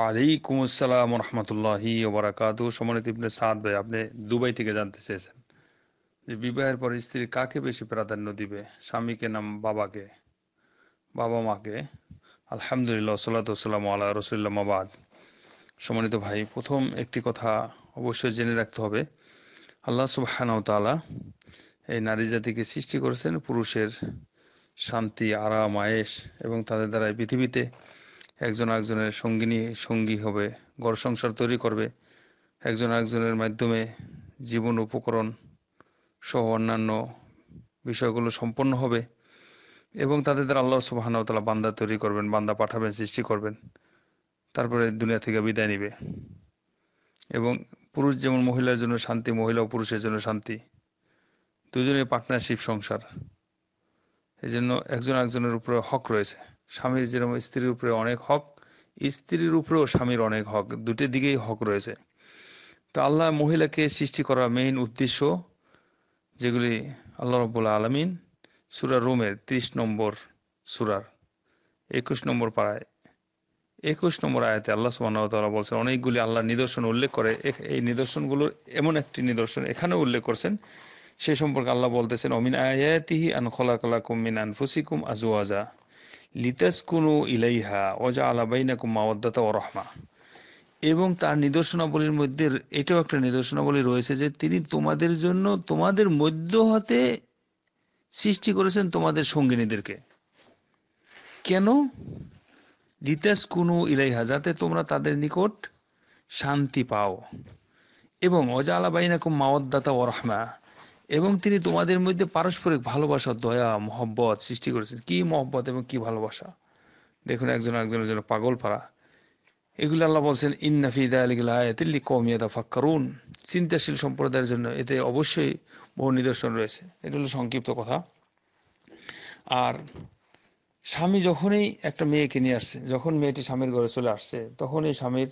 ওয়ালাইকুম আসসালাম রহমতুল্লাহি ওবরাকাত সমানিত ইবনে সাদ ভাই আপনি দুবাই থেকে জানতে চেয়েছেন যে বিবাহের পর স্ত্রী কাকে বেশি প্রাধান্য দিবে স্বামীকে নাম বাবাকে বাবা মাকে আলহামদুলিল্লাহ সাল্লাতাম আল্লাহ রসুল্লামাবাদ সমানিত ভাই প্রথম একটি কথা অবশ্যই জেনে রাখতে হবে আল্লাহ সুবাহানাও তালা এই নারী জাতিকে সৃষ্টি করেছেন পুরুষের শান্তি আরাম আয়েস এবং তাদের দ্বারা পৃথিবীতে একজন আরেকজনের সঙ্গিনী সঙ্গী হবে ঘর সংসার তৈরি করবে একজন আরেকজনের মাধ্যমে জীবন উপকরণ সহ অন্যান্য বিষয়গুলো সম্পন্ন হবে এবং তাদের দ্বারা আল্লাহ সুবাহানাউতালা বান্দা তৈরি করবেন বান্দা পাঠাবেন সৃষ্টি করবেন তারপরে দুনিয়া থেকে বিদায় নিবে এবং পুরুষ যেমন মহিলার জন্য শান্তি মহিলা ও পুরুষের জন্য শান্তি দুজনের পার্টনারশিপ সংসার এই জন্য একজন একজনের উপরে হক রয়েছে স্বামীর যেরকম স্ত্রীর উপরে অনেক হক স্ত্রীর উপরেও স্বামীর অনেক হক দুটি দিকেই হক রয়েছে তো আল্লাহ মহিলাকে সৃষ্টি করা মেইন উদ্দেশ্য যেগুলি আল্লাহ রব আলমিন সুরা রোমের ত্রিশ নম্বর সুরার একুশ নম্বর পাড়ায় একুশ নম্বর আয়াতে আল্লাহ সুবাহতাল্লাহ বলছেন অনেকগুলি আল্লাহ নিদর্শন উল্লেখ করে এই নিদর্শনগুলোর এমন একটি নিদর্শন এখানেও উল্লেখ করছেন সে সম্পর্কে আল্লাহ বলতেছেন অমিন আয়াতিহি আন খোলা কলা কুমিন আনফুসিকুম আজুয়াজা লিতাসকুনু ইলাইহা ওয়াজআলা বাইনাকুম মাওয়াদ্দাতা ওয়া রাহমা এবং তার নিদর্শনাবলীর মধ্যে এটাও একটা নিদর্শনাবলী রয়েছে যে তিনি তোমাদের জন্য তোমাদের মধ্য হতে সৃষ্টি করেছেন তোমাদের সঙ্গিনীদেরকে কেন লিতাস কুনু ইলাইহা যাতে তোমরা তাদের নিকট শান্তি পাও এবং অজালা বাইনাকুম মাওয়াদ্দাতা ও রহমা এবং তিনি তোমাদের মধ্যে পারস্পরিক ভালোবাসা দয়া মহব্বত সৃষ্টি করেছেন কি মহব্বত এবং কি ভালোবাসা দেখুন একজন একজনের জন্য পাগল পাড়া এগুলো আল্লাহ বলছেন ইন্নাফিদা আলিগুল আয়াতিল্লি কৌমিয়াদা ফাক্কারুন চিন্তাশীল সম্প্রদায়ের জন্য এতে অবশ্যই বহু নিদর্শন রয়েছে এটা হলো সংক্ষিপ্ত কথা আর স্বামী যখনই একটা মেয়েকে নিয়ে আসছে যখন মেয়েটি স্বামীর ঘরে চলে আসছে তখনই স্বামীর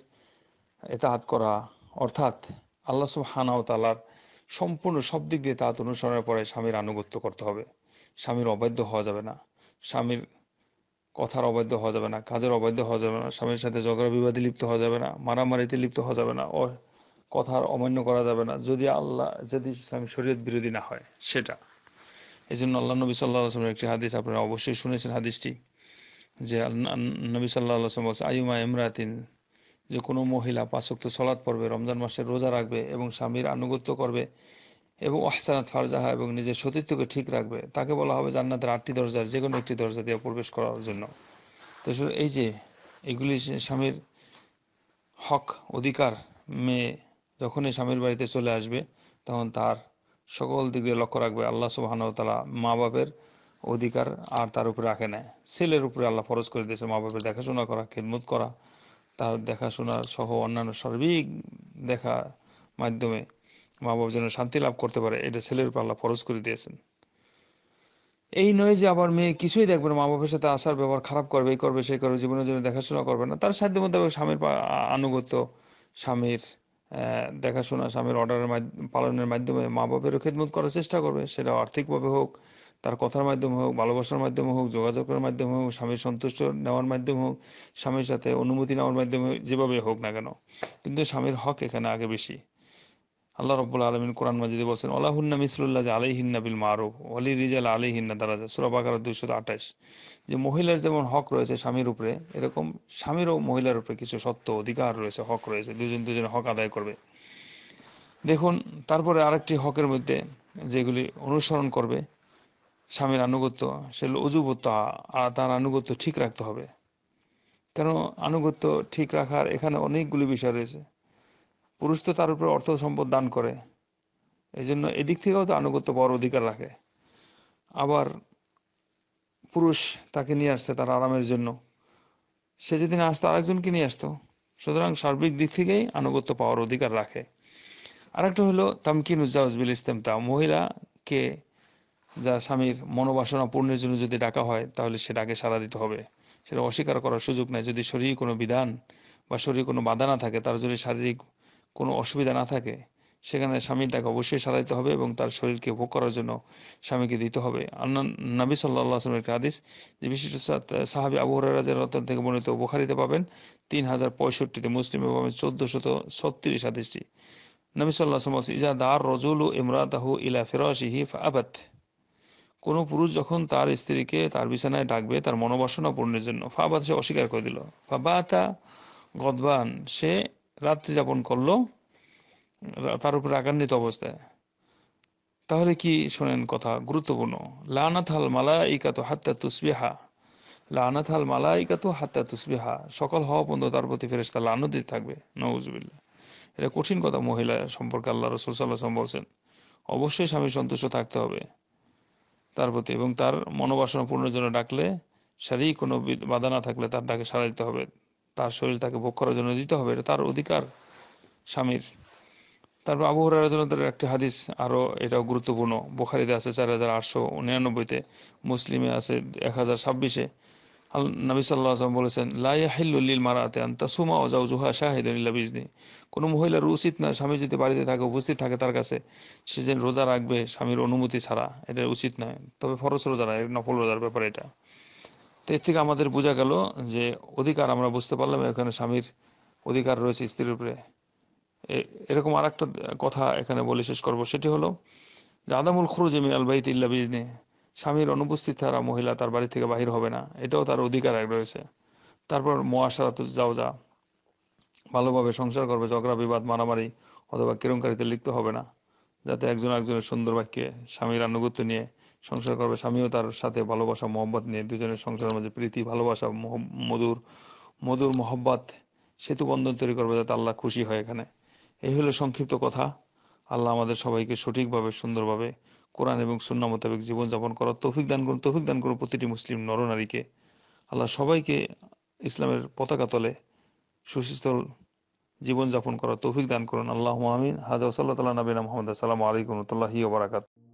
এতে হাত করা অর্থাৎ আল্লাহ হানাও তালার সম্পূর্ণ সব দিক দিয়ে তাঁত অনুসরণের পরে স্বামীর আনুগত্য করতে হবে স্বামীর অবাধ্য হওয়া যাবে না স্বামীর কথার অবাধ্য হওয়া যাবে না কাজের অবাধ্য হওয়া যাবে না স্বামীর সাথে ঝগড়া বিবাদে লিপ্ত হওয়া যাবে না মারামারিতে লিপ্ত হওয়া যাবে না ও কথার অমান্য করা যাবে না যদি আল্লাহ যদি স্বামী শরীয়ত বিরোধী না হয় সেটা এই জন্য আল্লাহ নবী সাল্লাহ আসলামের একটি হাদিস আপনারা অবশ্যই শুনেছেন হাদিসটি যে নবী সাল্লাহ আসলাম আয়ুমা ইমরাতিন যে কোনো মহিলা পাঁচক্ত সলাৎ পড়বে রমজান মাসে রোজা রাখবে এবং স্বামীর আনুগত্য করবে এবং আহসানাত ফারজাহা এবং নিজের সতীর্থকে ঠিক রাখবে তাকে বলা হবে জান্নাতের আটটি দরজার যে কোনো একটি দরজা দিয়ে প্রবেশ করার জন্য তো এই যে এগুলি স্বামীর হক অধিকার মেয়ে যখনই স্বামীর বাড়িতে চলে আসবে তখন তার সকল দিক দিয়ে লক্ষ্য রাখবে আল্লাহ সুবাহানতালা মা বাপের অধিকার আর তার উপরে রাখে না ছেলের উপরে আল্লাহ ফরজ করে দিয়েছে মা বাপের দেখাশোনা করা খেদমত করা তার দেখাশোনা সহ অন্যান্য সার্বিক দেখা মাধ্যমে মা বাবা যেন শান্তি লাভ করতে পারে এটা ছেলের উপর আল্লাহ ফরজ করে দিয়েছেন এই নয় যে আবার মেয়ে কিছুই দেখবে না মা বাবার সাথে আসার ব্যবহার খারাপ করবে এই করবে সেই করবে জীবনের জন্য দেখাশোনা করবে না তার সাধ্য মোতাবেক স্বামীর আনুগত্য স্বামীর দেখাশোনা স্বামীর অর্ডারের পালনের মাধ্যমে মা বাবারও খেদমত করার চেষ্টা করবে সেটা আর্থিকভাবে হোক তার কথার মাধ্যমে হোক ভালোবাসার মাধ্যমে হোক যোগাযোগের মাধ্যমে হোক স্বামীর সন্তুষ্ট নেওয়ার মাধ্যমে হোক স্বামীর সাথে অনুমতি নেওয়ার মাধ্যমে যেভাবে হোক না কেন কিন্তু স্বামীর হক এখানে আগে বেশি আল্লাহ রব্বুল আলমিন কোরআন মাজিদে বলছেন আলাহুন্না মিসরুল্লাহ যে হিন্না বিল মারুফ অলি রিজাল আলিহিন্না দ্বারা সুরাবাকার দুইশো আঠাশ যে মহিলার যেমন হক রয়েছে স্বামীর উপরে এরকম স্বামীরও মহিলার উপরে কিছু সত্য অধিকার রয়েছে হক রয়েছে দুজন দুজন হক আদায় করবে দেখুন তারপরে আরেকটি হকের মধ্যে যেগুলি অনুসরণ করবে স্বামীর আনুগত্য সে অজুবত্য আর তার আনুগত্য ঠিক রাখতে হবে কেন আনুগত্য ঠিক রাখার এখানে অনেকগুলি বিষয় রয়েছে পুরুষ তো তার উপরে অর্থ সম্পদ দান করে এই জন্য এদিক থেকেও তো আনুগত্য পাওয়ার অধিকার রাখে আবার পুরুষ তাকে নিয়ে আসছে তার আরামের জন্য সে যদি না আসতো আরেকজনকে নিয়ে আসতো সুতরাং সার্বিক দিক থেকেই আনুগত্য পাওয়ার অধিকার রাখে আরেকটা হলো তামকিন উজ্জাউজ বিল ইস্তেমতা মহিলাকে যা স্বামীর মনোবাসনা পূর্ণের জন্য যদি ডাকা হয় তাহলে সেটাকে সাড়া দিতে হবে সেটা অস্বীকার করার সুযোগ নেই যদি শরীর কোনো বিধান বা শরীর কোনো বাধা না থাকে তার যদি শারীরিক কোনো অসুবিধা না থাকে সেখানে স্বামীর ডাকা অবশ্যই সাড়া দিতে হবে এবং তার শরীরকে ভোগ করার জন্য স্বামীকে দিতে হবে আন্নান নবী সাল্লাহ আসলামের একটি হাদিস যে বিশিষ্ট সাহাবি আবু রতন থেকে মনোনীত বোখারিতে পাবেন তিন হাজার পঁয়ষট্টিতে মুসলিম এবং চোদ্দ শত ছত্রিশ হাদিসটি নবী সাল্লাহ আসলাম ইজা দার রজুল ইমরাতাহু ইলা হিফ আবাদ কোনো পুরুষ যখন তার স্ত্রীকে তার বিছানায় ডাকবে তার মনোবাসনা পূর্ণের জন্য ফাবাত সে অস্বীকার করে দিল ফাবাতা গদবান সে রাত্রি যাপন করলো তার উপর রাগান্বিত অবস্থায় তাহলে কি শোনেন কথা গুরুত্বপূর্ণ লানাথাল মালা মালাইকা তো হাত্তা তুসবিহা লানাথাল মালা মালাইকা তো হাত্তা তুসবিহা সকাল হওয়া পর্যন্ত তার প্রতি ফেরেস্তা লানতি থাকবে নজবিল্লা এটা কঠিন কথা মহিলা সম্পর্কে আল্লাহ রসুল সাল্লাহ বলছেন অবশ্যই স্বামী সন্তুষ্ট থাকতে হবে তার প্রতি এবং তার মনোবাসনা পূর্ণের জন্য ডাকলে শারীরিক কোনো বাধা না থাকলে তার ডাকে সাড়া দিতে হবে তার শরীর তাকে ভোগ করার জন্য দিতে হবে এটা তার অধিকার স্বামীর তারপর আবু হরার একটি হাদিস আরও এটাও গুরুত্বপূর্ণ বোখারিতে আছে চার হাজার আটশো উনিরানব্বইতে মুসলিমে আছে এক হাজার ছাব্বিশে নবী সাল্লাহ আসলাম বলেছেন লাইয়াহিল্লিল মারাতে আন তাসুমা ওজাউ জুহা শাহিদুল্লাহ বিজনি কোনো মহিলার উচিত না স্বামী যদি বাড়িতে থাকে উপস্থিত থাকে তার কাছে সে যেন রোজা রাখবে স্বামীর অনুমতি ছাড়া এটা উচিত নয় তবে ফরস রোজা নয় নফল রোজার ব্যাপার এটা তো এর থেকে আমাদের বোঝা গেল যে অধিকার আমরা বুঝতে পারলাম এখানে স্বামীর অধিকার রয়েছে স্ত্রীর উপরে এরকম আর একটা কথা এখানে বলে শেষ করবো সেটি হলো যে আদামুল খরুজ মিন আল ইল্লা বিজনি স্বামীর অনুপস্থিত থাকা মহিলা তার বাড়ি থেকে বাহির হবে না এটাও তার অধিকার রয়েছে তারপর যাও যা ভালোভাবে সংসার করবে ঝগড়া বিবাদ মারামারি অথবা কেরমকারিতে লিখতে হবে না যাতে একজন একজনের সুন্দর বাক্যে স্বামীর আনুগত্য নিয়ে সংসার করবে স্বামীও তার সাথে ভালোবাসা মোহব্বত নিয়ে দুজনের সংসারের মধ্যে প্রীতি ভালোবাসা মধুর মধুর মোহব্বত সেতু বন্ধন তৈরি করবে যাতে আল্লাহ খুশি হয় এখানে এই হলো সংক্ষিপ্ত কথা আল্লাহ আমাদের সবাইকে সঠিকভাবে সুন্দরভাবে কোরআন এবং সুন্না মোতাবেক জীবনযাপন করার তৌফিক দান করুন তৌফিক দান করুন প্রতিটি মুসলিম নরনারীকে আল্লাহ সবাইকে ইসলামের পতাকা তলে সুস্থল জীবনযাপন করার তৌফিক দান করুন আল্লাহ মহামিন হাজা সাল্লাহ তাল্লাহ নবীন মোহাম্মদ আসসালামু আলাইকুম রহমতুল্লাহি ওবরাকাত